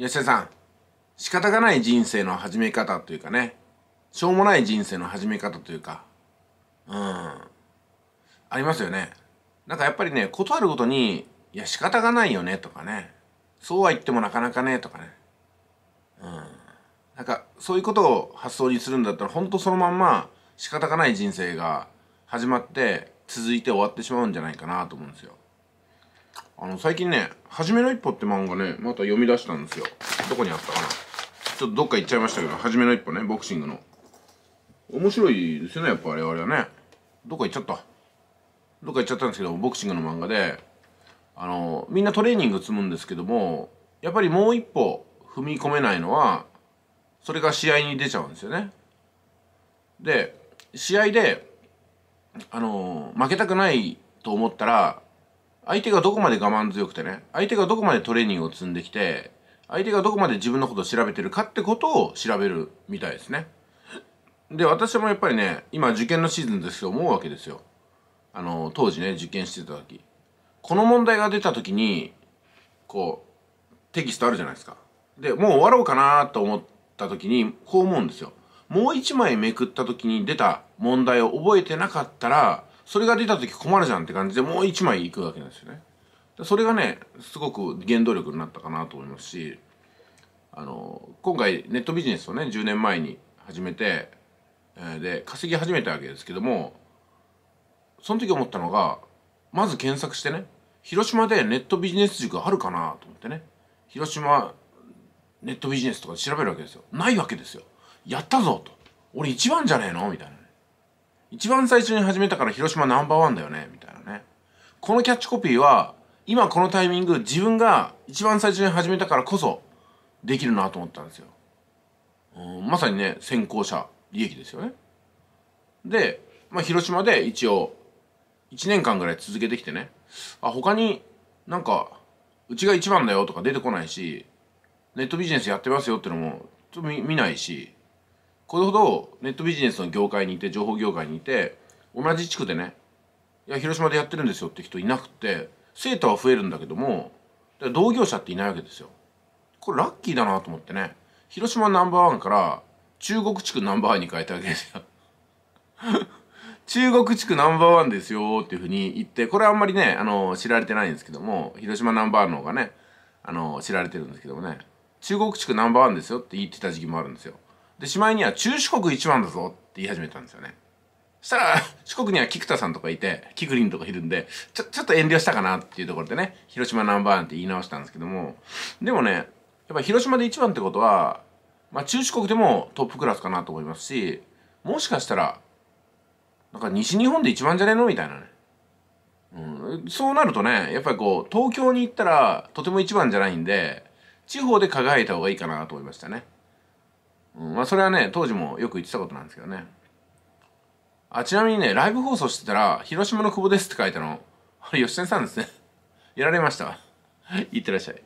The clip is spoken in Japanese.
吉田さん仕方がない人生の始め方というかねしょうもない人生の始め方というかうんありますよねなんかやっぱりね断るごとにいや仕方がないよねとかねそうは言ってもなかなかねとかねうんなんかそういうことを発想にするんだったらほんとそのまんま仕方がない人生が始まって続いて終わってしまうんじゃないかなと思うんですよあの、最近ね、はじめの一歩って漫画ね、また読み出したんですよ。どこにあったかな。ちょっとどっか行っちゃいましたけど、はじめの一歩ね、ボクシングの。面白いですよね、やっぱ我々はね。どっか行っちゃった。どっか行っちゃったんですけど、ボクシングの漫画で、あの、みんなトレーニング積むんですけども、やっぱりもう一歩踏み込めないのは、それが試合に出ちゃうんですよね。で、試合で、あの、負けたくないと思ったら、相手がどこまで我慢強くてね、相手がどこまでトレーニングを積んできて、相手がどこまで自分のことを調べてるかってことを調べるみたいですね。で、私もやっぱりね、今受験のシーズンですけど思うわけですよ。あの、当時ね、受験してた時。この問題が出た時に、こう、テキストあるじゃないですか。で、もう終わろうかなと思った時に、こう思うんですよ。もう一枚めくった時に出た問題を覚えてなかったら、それが出た時困るじゃんって感じでもう1枚いくわけなんですよねそれがねすごく原動力になったかなと思いますしあの今回ネットビジネスをね10年前に始めてで稼ぎ始めたわけですけどもその時思ったのがまず検索してね広島でネットビジネス塾あるかなと思ってね広島ネットビジネスとか調べるわけですよないわけですよやったぞと俺一番じゃねえのみたいな一番最初に始めたから広島ナンバーワンだよねみたいなねこのキャッチコピーは今このタイミング自分が一番最初に始めたからこそできるなと思ったんですよ、まさにね先行者利益ですよねで、まあ、広島で一応1年間ぐらい続けてきてねあ他になんかうちが一番だよとか出てこないしネットビジネスやってますよってのも見ないしこれほどネットビジネスの業界にいて情報業界にいて同じ地区でねいや広島でやってるんですよって人いなくて生徒は増えるんだけども同業者っていないわけですよ。これラッキーだなと思ってね広島ナンバーワンから中国地区ナンバーワンに変えたわけですよ。中国地区ナンバーワンですよっていうふうに言ってこれはあんまりねあの知られてないんですけども広島ナンバーワンの方がねあの知られてるんですけどもね中国地区ナンバーワンですよって言ってた時期もあるんですよ。でしまいには中四国一番だぞって言い始めたんですよねそしたら 四国には菊田さんとかいてキクリンとかいるんでちょちょっと遠慮したかなっていうところでね広島ナンバーワンって言い直したんですけどもでもねやっぱ広島で一番ってことは、まあ、中四国でもトップクラスかなと思いますしもしかしたらなんか西日本で一番じゃねえのみたいなね、うん、そうなるとねやっぱりこう東京に行ったらとても一番じゃないんで地方で輝いた方がいいかなと思いましたね。うん、まあそれはね当時もよく言ってたことなんですけどねあちなみにねライブ放送してたら「広島の久保です」って書いたのあれ吉瀬さんですねやられましたいってらっしゃい